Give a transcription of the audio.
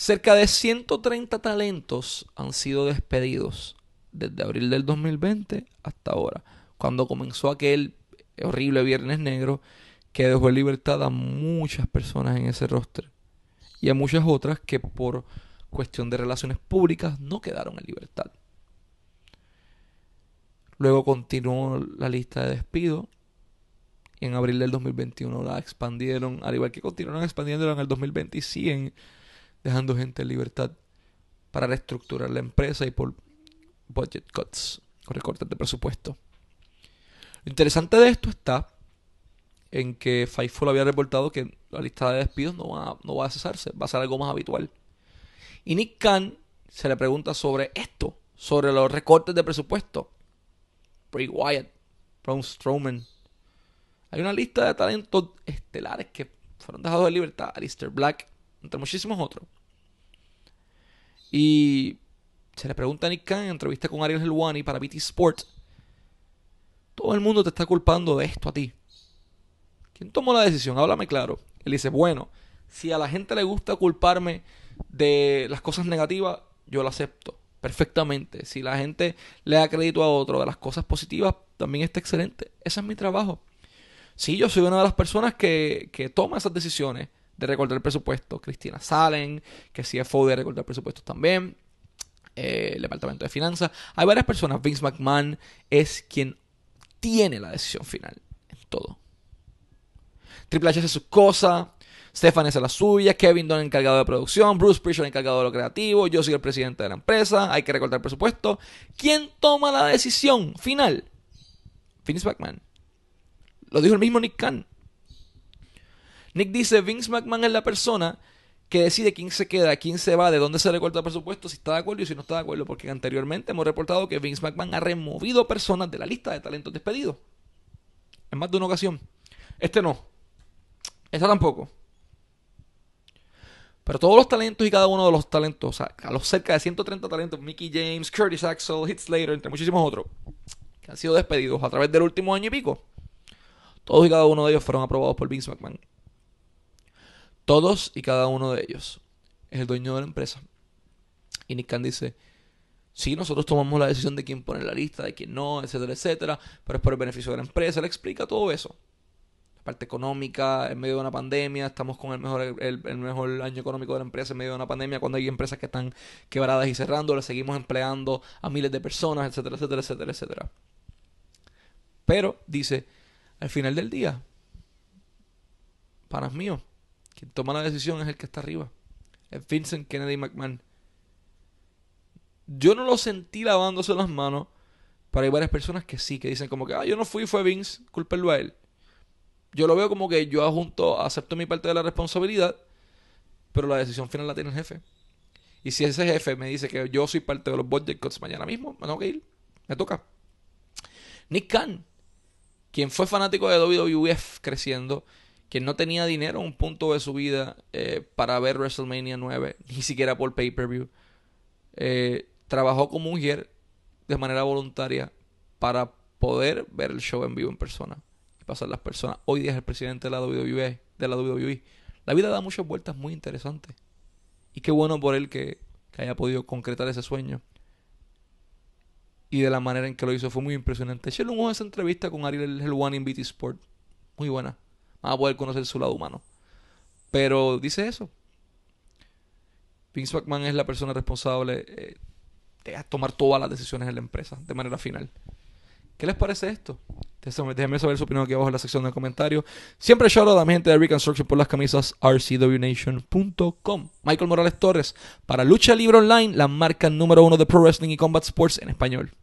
Cerca de 130 talentos han sido despedidos desde abril del 2020 hasta ahora, cuando comenzó aquel horrible Viernes Negro que dejó en libertad a muchas personas en ese roster y a muchas otras que por cuestión de relaciones públicas no quedaron en libertad. Luego continuó la lista de despido y en abril del 2021 la expandieron, al igual que continuaron expandiéndola en el 2020 y siguen dejando gente en libertad para reestructurar la empresa y por budget cuts, o recortes de presupuesto. Lo interesante de esto está en que Faithful había reportado que la lista de despidos no va, a cesarse, va a ser algo más habitual. Y Nick Khan se le pregunta sobre esto, sobre los recortes de presupuesto. Bray Wyatt, Braun Strowman. Hay una lista de talentos estelares que fueron dejados de libertad. Alistair Black, entre muchísimos otros. Y se le pregunta a Nick Khan en entrevista con Ariel Helwani para BT Sports. Todo el mundo te está culpando de esto a ti. ¿Quién tomó la decisión? Háblame claro. Él dice, bueno, si a la gente le gusta culparme de las cosas negativas, yo lo acepto perfectamente. Si la gente le da crédito a otro de las cosas positivas, también está excelente. Ese es mi trabajo. Sí, yo soy una de las personas que, que toma esas decisiones de recortar el presupuesto. Cristina Salen, que es CFO de recortar presupuestos también, eh, el Departamento de Finanzas. Hay varias personas. Vince McMahon es quien tiene la decisión final en todo. Triple H hace su cosa. Stephanie es la suya, Kevin Dunn encargado de producción, Bruce Prichard encargado de lo creativo, yo soy el presidente de la empresa, hay que recortar presupuesto. ¿Quién toma la decisión final? Vince McMahon. Lo dijo el mismo Nick Khan. Nick dice, Vince McMahon es la persona que decide quién se queda, quién se va, de dónde se recorta el presupuesto, si está de acuerdo y si no está de acuerdo, porque anteriormente hemos reportado que Vince McMahon ha removido personas de la lista de talentos despedidos. En más de una ocasión. Este no. Esta tampoco. Pero todos los talentos y cada uno de los talentos, o sea, a los cerca de 130 talentos, Mickey James, Curtis Axel, Hit Slater, entre muchísimos otros, que han sido despedidos a través del último año y pico, todos y cada uno de ellos fueron aprobados por Vince McMahon. Todos y cada uno de ellos es el dueño de la empresa. Y Nick dice, sí, nosotros tomamos la decisión de quién pone la lista, de quién no, etcétera, etcétera, pero es por el beneficio de la empresa. Le explica todo eso. La parte económica, en medio de una pandemia, estamos con el mejor, el, mejor año económico de la empresa en medio de una pandemia, cuando hay empresas que están quebradas y cerrando, le seguimos empleando a miles de personas, etcétera, etcétera, etcétera, etcétera. Pero, dice, al final del día, panas míos, quien toma la decisión es el que está arriba. Es Vincent Kennedy McMahon. Yo no lo sentí lavándose las manos, pero hay varias personas que sí, que dicen como que, ah, yo no fui, fue Vince, culpenlo a él. Yo lo veo como que yo junto, acepto mi parte de la responsabilidad, pero la decisión final la tiene el jefe. Y si ese jefe me dice que yo soy parte de los Boyd cuts mañana mismo, me tengo que ir. Me toca. Nick Khan, quien fue fanático de WWF e creciendo quien no tenía dinero en un punto de su vida eh, para ver WrestleMania 9, ni siquiera por pay-per-view. Eh, trabajó como un hier de manera voluntaria para poder ver el show en vivo en persona y pasar las personas. Hoy día es el presidente de la WWE. De la, WWE. la vida da muchas vueltas muy interesantes. Y qué bueno por él que, haya podido concretar ese sueño. Y de la manera en que lo hizo fue muy impresionante. Echenle un ojo esa entrevista con Ariel one en BT Sport. Muy buena. Ah, van a poder conocer su lado humano. Pero dice eso. Vince McMahon es la persona responsable eh, de tomar todas las decisiones en la empresa de manera final. ¿Qué les parece esto? Déjenme saber su opinión aquí abajo en la sección de comentarios. Siempre shout out a mi gente de Reconstruction por las camisas rcwnation.com. Michael Morales Torres para Lucha Libre Online, la marca número uno de Pro Wrestling y Combat Sports en español.